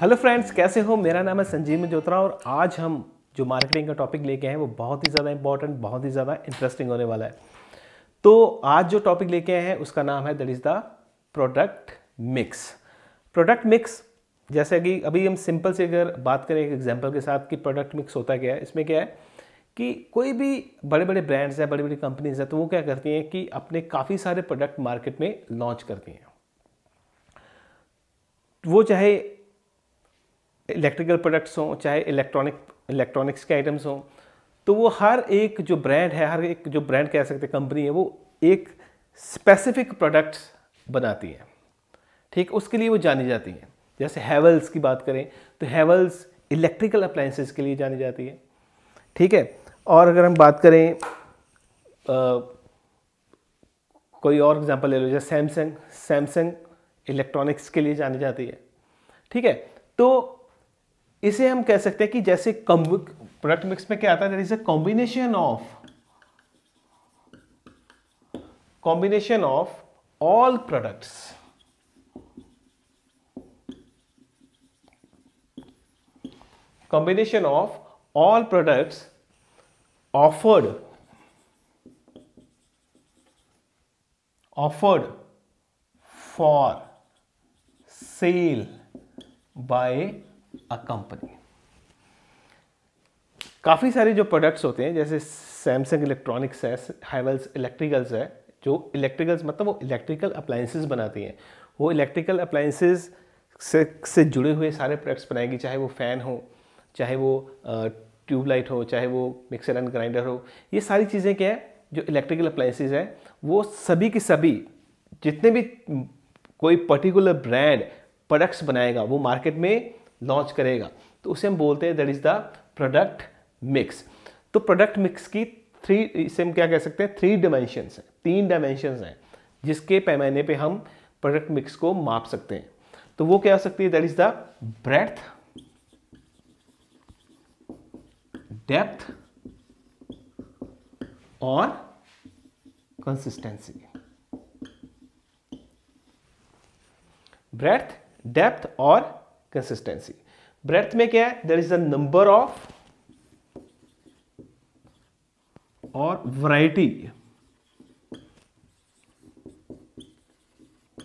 hello friends कैसे हो मेरा नाम है संजीव मजोत्रा और आज हम जो मार्केटिंग का टॉपिक लेके आए हैं वो बहुत ही ज़्यादा इंपॉर्टेंट बहुत ही ज़्यादा इंटरेस्टिंग होने वाला है तो आज जो टॉपिक लेके आए हैं उसका नाम है that is the product mix product mix जैसे कि अभी हम सिंपल से अगर बात करें एक एग्जाम्पल के साथ कि प्रोडक्ट मिक्स होता क्या है इसमें क्या है कि कोई भी बड़े बड़े ब्रांड्स हैं बड़ी बड़ी कंपनीज हैं तो वो क्या करती हैं कि अपने काफ़ी सारे प्रोडक्ट मार्केट में लॉन्च करती हैं वो चाहे इलेक्ट्रिकल प्रोडक्ट्स हों चाहे इलेक्ट्रॉनिक इलेक्ट्रॉनिक्स के आइटम्स हों तो वो हर एक जो ब्रांड है हर एक जो ब्रांड कह सकते कंपनी है वो एक स्पेसिफिक प्रोडक्ट्स बनाती है ठीक उसके लिए वो जानी जाती हैं जैसे हैवल्स की बात करें तो हैवल्स इलेक्ट्रिकल अप्लाइंसेस के लिए जानी जाती है ठीक है और अगर हम बात करें आ, कोई और एग्जांपल ले लो जैसे सैमसंग सैमसंग इलेक्ट्रॉनिक्स के लिए जानी जाती है ठीक है तो इसे हम कह सकते हैं कि जैसे प्रोडक्ट मिक्स में क्या आता है is a combination of combination of all products combination of all products offered offered for sale by a company काफ़ी सारे जो प्रोडक्ट्स होते हैं जैसे सैमसंग इलेक्ट्रॉनिक्स है हैवल्स इलेक्ट्रिकल्स है जो इलेक्ट्रिकल्स मतलब वो इलेक्ट्रिकल अप्लाइंसेस बनाती हैं वो इलेक्ट्रिकल अप्लाइंसेस से से जुड़े हुए सारे प्रोडक्ट्स बनाएगी चाहे वो फ़ैन हो चाहे वो ट्यूबलाइट हो चाहे वो मिक्सर एंड ग्राइंडर हो ये सारी चीज़ें क्या है जो इलेक्ट्रिकल अप्लाइंसेज हैं वो सभी के सभी जितने भी कोई पर्टिकुलर ब्रांड प्रोडक्ट्स बनाएगा वो मार्केट में लॉन्च करेगा तो उसे हम बोलते हैं that is the product mix तो प्रोडक्ट मिक्स की थ्री इसे हम क्या कह सकते हैं थ्री डायमेंशंस हैं तीन डायमेंशंस हैं जिसके पैमाने पे हम प्रोडक्ट मिक्स को माप सकते हैं तो वो क्या हो सकती है that is the breadth depth और कंसिस्टेंसी ब्रेथ डेप्थ और कंसिस्टेंसी ब्रेथ में क्या है there is a number of और वैरायटी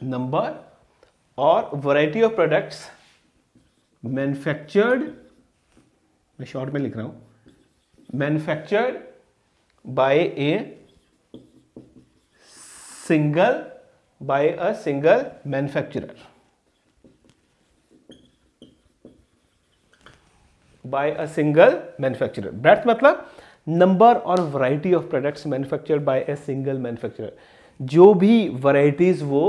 नंबर और वैरायटी ऑफ प्रोडक्ट्स मैन्युफैक्चर्ड मैं शॉर्ट में लिख रहा हूं manufactured by a single by a single manufacturer by a single manufacturer breadth मतलब नंबर और variety of products manufactured by a single manufacturer जो भी वैरायटीज वो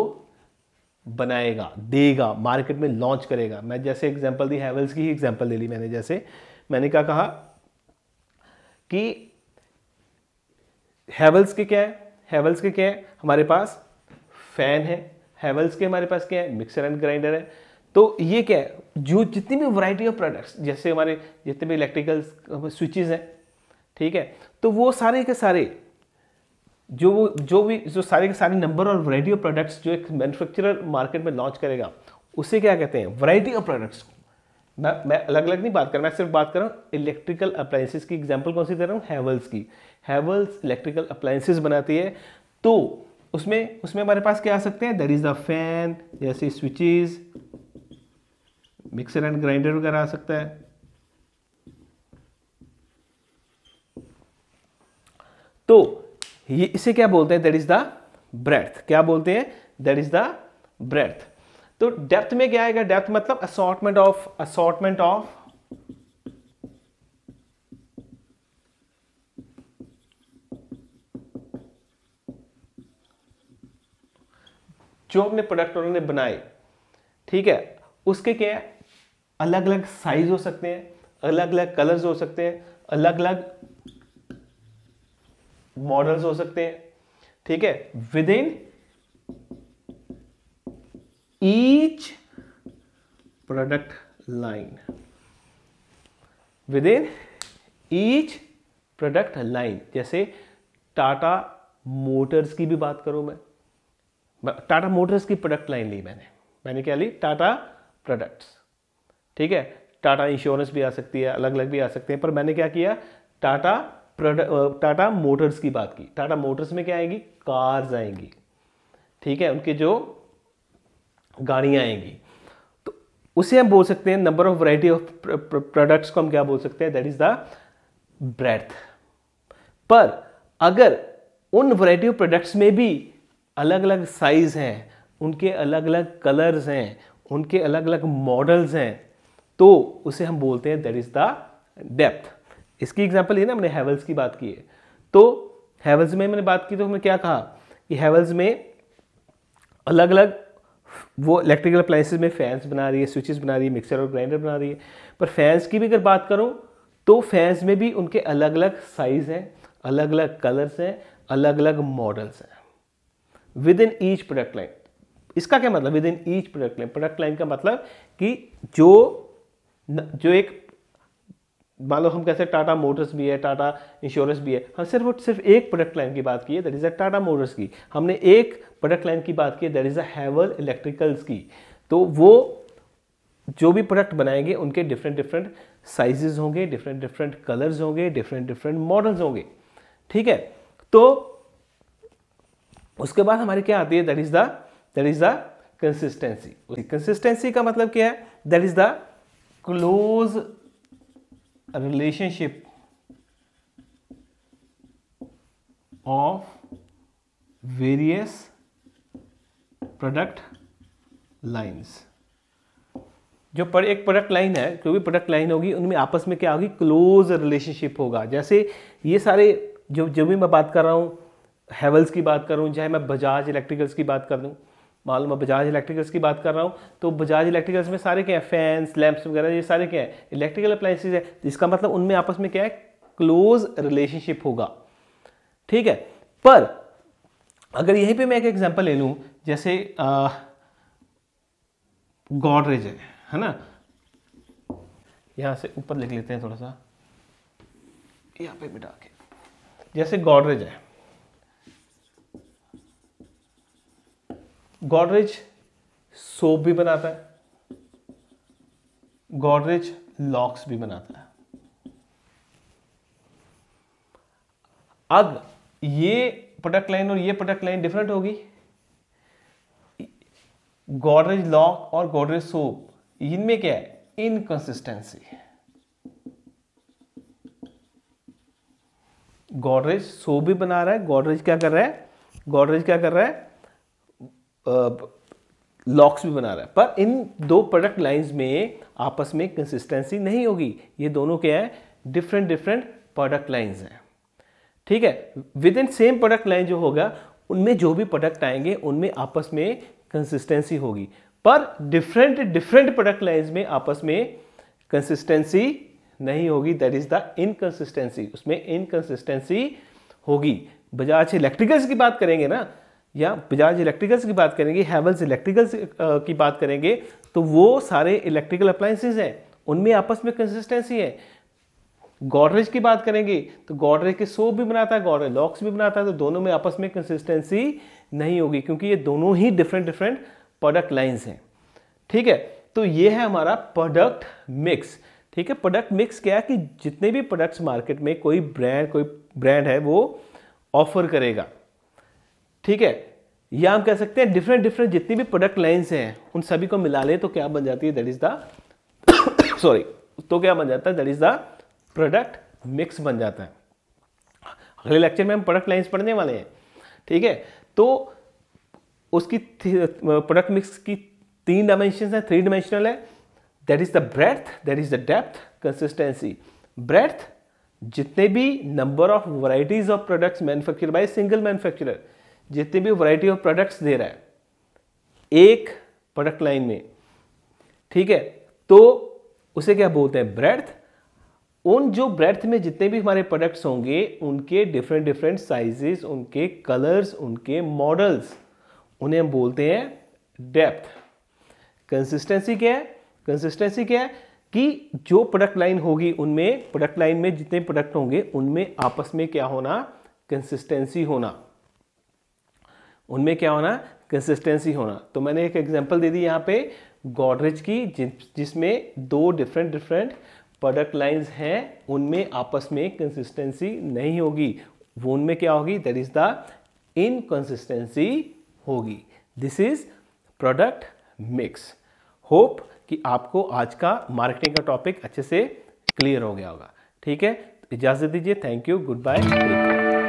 बनाएगा देगा मार्केट में लॉन्च करेगा मैं जैसे एग्जांपल दी हैवल्स की ही एग्जांपल ले ली मैंने जैसे मैंने क्या कहा कि हैवल्स के क्या है हैवल्स के क्या है हमारे पास फैन है हैवल्स के हमारे पास क्या है मिक्सर एंड ग्राइंडर है तो ये क्या है जो जितनी भी वैरायटी ऑफ प्रोडक्ट्स जैसे हमारे जितने भी इलेक्ट्रिकल स्विचेस हैं ठीक है तो वो सारे के सारे जो वो जो भी जो सारे के सारे नंबर और वैरायटी ऑफ प्रोडक्ट्स जो एक मैन्युफैक्चरर मार्केट में लॉन्च करेगा उसे क्या कहते हैं वैरायटी ऑफ प्रोडक्ट्स मैं मैं अलग अलग नहीं बात कर मैं सिर्फ बात कर रहा हूँ इलेक्ट्रिकल अप्लाइंसिस की एग्जाम्पल कौन सी दे रहा हूँ हैवल्स की हैवल्स इलेक्ट्रिकल अप्लाइंसिस बनाती है तो उसमें उसमें हमारे पास क्या आ सकते हैं दर इज़ द फैन जैसे स्विचेज मिक्सर एंड ग्राइंडर वगैरह आ सकता है तो ये इसे क्या बोलते हैं दैट इज द ब्रेथ क्या बोलते हैं दैट इज द ब्रेथ तो डेप्थ में क्या आएगा डेप्थ मतलब असॉर्टमेंट ऑफ असॉर्टमेंट ऑफ जो अपने प्रोडक्ट उन्होंने बनाए ठीक है उसके क्या है अलग अलग साइज हो सकते हैं अलग अलग कलर्स हो सकते हैं अलग अलग मॉडल्स हो सकते हैं ठीक है within each product line within each product line जैसे टाटा मोटर्स की भी बात करूं मैं टाटा मोटर्स की प्रोडक्ट लाइन ली मैंने मैंने क्या ली टाटा प्रोडक्ट्स ठीक है टाटा इंश्योरेंस भी आ सकती है अलग अलग भी आ सकते हैं पर मैंने क्या किया टाटा टाटा मोटर्स की बात की टाटा मोटर्स में क्या आएंगी कार्स आएंगी ठीक है उनके जो गाड़ियाँ आएंगी तो उसे हम बोल सकते हैं number of variety of products को हम क्या बोल सकते हैं दैट इज द ब्रेथ पर अगर उन वैरायटी ऑफ प्रोडक्ट्स में भी अलग अलग साइज हैं उनके अलग अलग कलर्स हैं उनके अलग अलग मॉडल्स हैं तो उसे हम बोलते हैं दैट इज द डेप्थ इसकी एग्जाम्पल ये ना हमने हेवल्स की बात की है तो हैवल्स में मैंने बात की तो हमने क्या कहा कि हैवल्स में अलग अलग वो इलेक्ट्रिकल अप्लाइंसिस में फैंस बना रही है स्विचेस बना रही है मिक्सर और ग्राइंडर बना रही है पर फैंस की भी अगर बात करूँ तो फैंस में भी उनके अलग अलग साइज़ हैं अलग अलग कलर्स हैं अलग अलग मॉडल्स हैं within each product line इसका क्या मतलब within each product line product line का मतलब कि जो जो एक मान लो हम कैसे टाटा मोटर्स भी है टाटा इंश्योरेंस भी है हम हाँ, सिर्फ सिर्फ एक प्रोडक्ट लाइन की बात की है that is a Tata Motors की हमने एक प्रोडक्ट लाइन की बात की है that is a Havells Electricals की तो वो जो भी प्रोडक्ट बनाएंगे उनके डिफरेंट डिफरेंट साइजेस होंगे डिफरेंट डिफरेंट कलर्स होंगे डिफरेंट डिफरेंट मॉडल्स होंगे ठीक है तो उसके बाद हमारी क्या आती है that is the that is the consistency consistency का मतलब क्या है that is the close relationship of various product lines जो पर एक प्रोडक्ट लाइन है जो भी प्रोडक्ट लाइन होगी उनमें आपस में क्या होगी क्लोज रिलेशनशिप होगा जैसे ये सारे जो जो भी मैं बात कर रहा हूँ हैवल्स की बात करूँ चाहे मैं बजाज इलेक्ट्रिकल्स की बात कर दूँ मालूम है बजाज इलेक्ट्रिकल्स की बात कर रहा हूँ तो बजाज इलेक्ट्रिकल्स में सारे क्या है फैंस लैंप्स वगैरह ये सारे क्या है इलेक्ट्रिकल अप्लाइंसिस है इसका मतलब उनमें आपस में क्या है क्लोज रिलेशनशिप होगा ठीक है पर अगर यहीं पे मैं एक एग्जांपल ले लूँ जैसे गॉडरेज है है ना यहाँ से ऊपर लिख लेते हैं थोड़ा सा यहाँ पे बिठा के जैसे गॉडरेज है गॉडरेज सोप भी बनाता है गॉडरेज लॉक्स भी बनाता है अब ये प्रोडक्ट लाइन और ये प्रोडक्ट लाइन डिफरेंट होगी गॉडरेज लॉक और गॉडरेज सोप इनमें क्या है इनकंसिस्टेंसी गॉडरेज सोप भी बना रहा है गॉडरेज क्या कर रहा है गॉडरेज क्या कर रहा है लॉक्स भी बना रहा है पर इन दो प्रोडक्ट लाइंस में आपस में कंसिस्टेंसी नहीं होगी ये दोनों क्या है डिफरेंट डिफरेंट प्रोडक्ट लाइंस हैं ठीक है within same product line जो होगा उनमें जो भी प्रोडक्ट आएंगे उनमें आपस में कंसिस्टेंसी होगी पर डिफरेंट डिफरेंट प्रोडक्ट लाइन्स में आपस में कंसिस्टेंसी नहीं होगी दैट इज द इनकन्सिस्टेंसी उसमें इनकन्सिस्टेंसी होगी बजाज इलेक्ट्रिकल्स की बात करेंगे ना या बजाज इलेक्ट्रिकल्स की बात करेंगे हैवल्स इलेक्ट्रिकल्स की बात करेंगे तो वो सारे इलेक्ट्रिकल अप्लाइंसेज हैं उनमें आपस में कंसिस्टेंसी है गॉडरेज की बात करेंगे तो गॉडरेज के सोप भी बनाता है गॉडरेज लॉक्स भी बनाता है तो दोनों में आपस में कंसिस्टेंसी नहीं होगी क्योंकि ये दोनों ही डिफरेंट डिफरेंट प्रोडक्ट लाइन्स हैं ठीक है तो ये है हमारा प्रोडक्ट मिक्स ठीक है प्रोडक्ट मिक्स क्या है कि जितने भी प्रोडक्ट्स मार्केट में कोई ब्रांड कोई ब्रांड है वो ऑफर करेगा ठीक है या हम कह सकते हैं डिफरेंट डिफरेंट जितनी भी प्रोडक्ट लाइन्स हैं उन सभी को मिला लें तो क्या बन जाती है दैट इज द सॉरी तो क्या बन जाता है that is the product mix बन जाता है अगले लेक्चर में हम प्रोडक्ट लाइन्स पढ़ने वाले हैं ठीक है तो उसकी प्रोडक्ट मिक्स की तीन डायमेंशन है थ्री डायमेंशनल है that is the breadth that is the depth consistency breadth जितने भी number of varieties of products manufacture by single manufacturer जितनी भी वैरायटी ऑफ प्रोडक्ट्स दे रहा है एक प्रोडक्ट लाइन में ठीक है तो उसे क्या बोलते हैं ब्रेथ उन जो ब्रेथ में जितने भी हमारे प्रोडक्ट्स होंगे उनके डिफरेंट डिफरेंट साइजेस उनके कलर्स उनके मॉडल्स उन्हें हम बोलते हैं डेप्थ कंसिस्टेंसी क्या है कंसिस्टेंसी क्या है कि जो प्रोडक्ट लाइन होगी उनमें प्रोडक्ट लाइन में जितने प्रोडक्ट होंगे उनमें आपस में क्या होना कंसिस्टेंसी होना उनमें क्या होना कंसिस्टेंसी होना तो मैंने एक एग्जांपल दे दी यहाँ पे गॉडरेज की जिसमें दो डिफरेंट डिफरेंट प्रोडक्ट लाइंस हैं उनमें आपस में कंसिस्टेंसी नहीं होगी वो उनमें क्या होगी दैट इज़ द इनकंसिस्टेंसी होगी this is product mix hope कि आपको आज का मार्केटिंग का टॉपिक अच्छे से क्लियर हो गया होगा ठीक है इजाज़त दीजिए थैंक यू गुड बाय